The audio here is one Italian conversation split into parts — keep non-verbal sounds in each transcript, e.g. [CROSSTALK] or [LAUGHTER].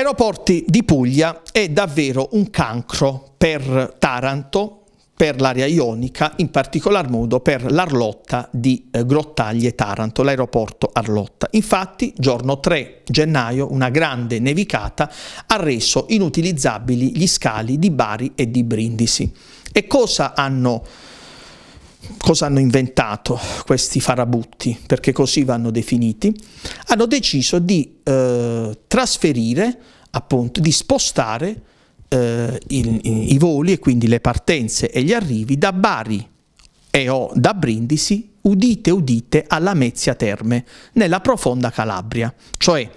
Aeroporti di Puglia è davvero un cancro per Taranto, per l'area ionica, in particolar modo per l'Arlotta di eh, Grottaglie Taranto, l'aeroporto Arlotta. Infatti, giorno 3 gennaio, una grande nevicata ha reso inutilizzabili gli scali di Bari e di Brindisi. E cosa hanno fatto? cosa hanno inventato questi farabutti, perché così vanno definiti, hanno deciso di eh, trasferire, appunto, di spostare eh, i, i voli e quindi le partenze e gli arrivi da Bari e o da Brindisi, udite udite, alla Mezia Terme, nella profonda Calabria. Cioè,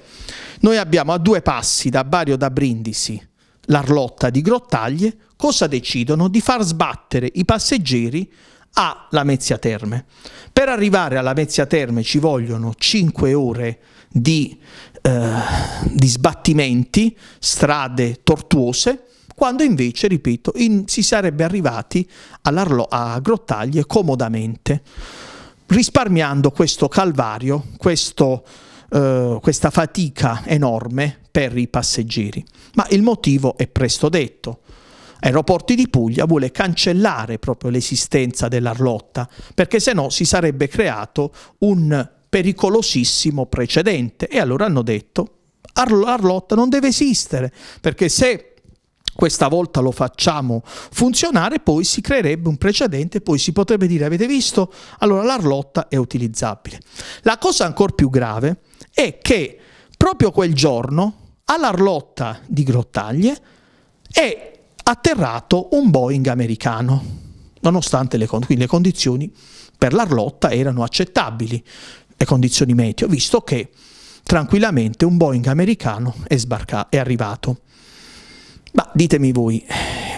noi abbiamo a due passi da Bari o da Brindisi l'Arlotta di Grottaglie, cosa decidono? Di far sbattere i passeggeri a Lamezia Terme. Per arrivare a Lamezia Terme ci vogliono 5 ore di, eh, di sbattimenti, strade tortuose, quando invece, ripeto, in, si sarebbe arrivati a Grottaglie comodamente, risparmiando questo calvario, questo, eh, questa fatica enorme per i passeggeri. Ma il motivo è presto detto. Aeroporti di Puglia vuole cancellare proprio l'esistenza dell'Arlotta, perché se no si sarebbe creato un pericolosissimo precedente. E allora hanno detto, Arlotta non deve esistere, perché se questa volta lo facciamo funzionare, poi si creerebbe un precedente, poi si potrebbe dire avete visto? Allora l'arlotta è utilizzabile. La cosa ancora più grave è che proprio quel giorno all'arlotta di Grottaglie è atterrato un Boeing americano, nonostante le, con- le condizioni per l'Arlotta erano accettabili, le condizioni meteo, visto che tranquillamente un Boeing americano è, sbarca- è arrivato. Ma ditemi voi,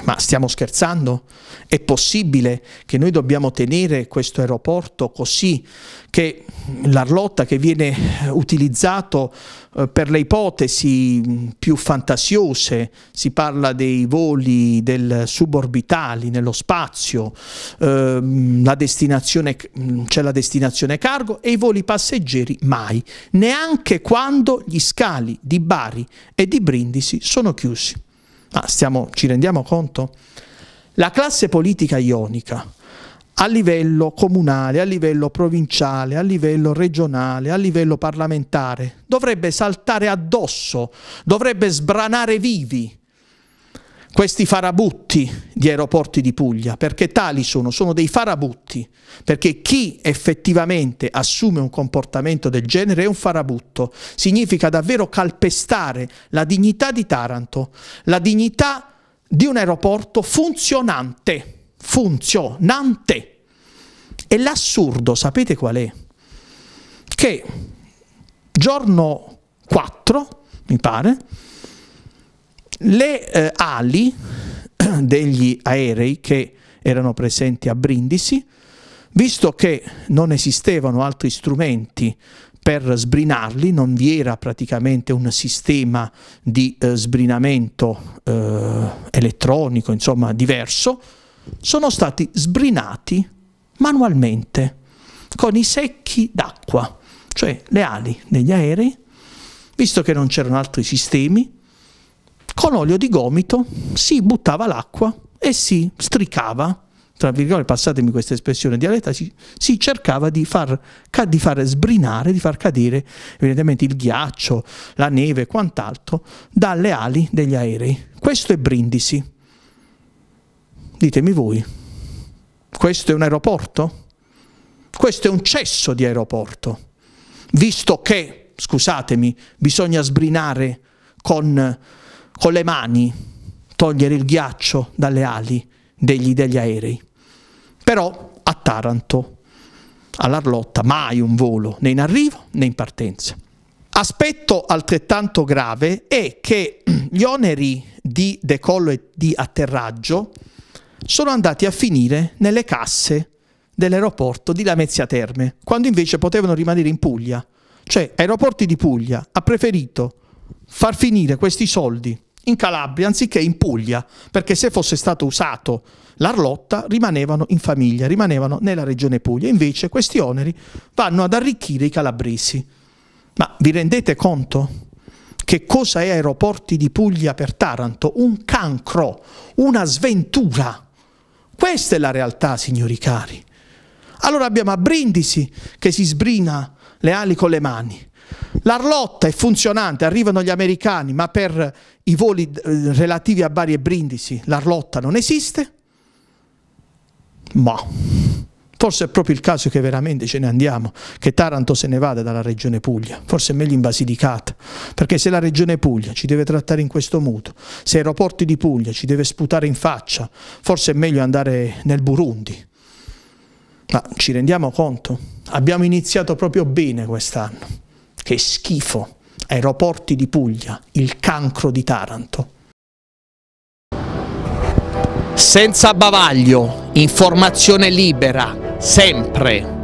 ma stiamo scherzando? È possibile che noi dobbiamo tenere questo aeroporto così che l'Arlotta che viene utilizzato eh, per le ipotesi mm, più fantasiose, si parla dei voli del suborbitali nello spazio, ehm, mm, c'è la destinazione cargo e i voli passeggeri mai, neanche quando gli scali di Bari e di Brindisi sono chiusi. Ma ah, stiamo, ci rendiamo conto? La classe politica ionica, a livello comunale, a livello provinciale, a livello regionale, a livello parlamentare, dovrebbe saltare addosso, dovrebbe sbranare vivi questi farabutti di aeroporti di Puglia, perché tali sono, sono dei farabutti, perché chi effettivamente assume un comportamento del genere è un farabutto, significa davvero calpestare la dignità di Taranto, la dignità di un aeroporto funzionante, funzionante. E l'assurdo, sapete qual è? Che giorno 4, mi pare, le eh, ali [CLEARS THROAT] degli aerei che erano presenti a Brindisi, visto che non esistevano altri strumenti per sbrinarli, non vi era praticamente un sistema di eh, sbrinamento eh, elettronico, insomma diverso, sono stati sbrinati manualmente con i secchi d'acqua, cioè le ali degli aerei, visto che non c'erano altri sistemi, con olio di gomito si buttava l'acqua e si stricava, tra virgolette, passatemi questa espressione dialetta, si, si cercava di far, di far, sbrinare, di far cadere evidentemente il ghiaccio, la neve e quant'altro dalle ali degli aerei. Questo è Brindisi. Ditemi voi, questo è un aeroporto? Questo è un cesso di aeroporto, visto che, scusatemi, bisogna sbrinare con con le mani togliere il ghiaccio dalle ali degli, degli aerei. Però a Taranto, all'Arlotta, mai un volo né in arrivo né in partenza. Aspetto altrettanto grave è che [CLEARS THROAT] gli oneri di decollo e di atterraggio sono andati a finire nelle casse dell'aeroporto di Lamezia Terme, quando invece potevano rimanere in Puglia. Cioè, Aeroporti di Puglia ha preferito far finire questi soldi in Calabria anziché in Puglia, perché se fosse stato usato l'Arlotta rimanevano in famiglia, rimanevano nella regione Puglia. Invece questi oneri vanno ad arricchire i calabresi. Ma vi rendete conto? Che cosa è aeroporti di Puglia per Taranto? Un cancro, una sventura. Questa è la realtà, signori cari. Allora abbiamo a Brindisi che si sbrina le ali con le mani. L'arlotta è funzionante, arrivano gli americani, ma per i voli eh, relativi a Bari e Brindisi l'arlotta non esiste. Ma forse è proprio il caso che veramente ce ne andiamo, che Taranto se ne vada dalla regione Puglia, forse è meglio in Basilicata, perché se la regione Puglia ci deve trattare in questo modo, se aeroporti di Puglia ci deve sputare in faccia, forse è meglio andare nel Burundi ma ci rendiamo conto? Abbiamo iniziato proprio bene quest'anno. Che schifo! Aeroporti di Puglia, il cancro di Taranto. Senza bavaglio, informazione libera, sempre.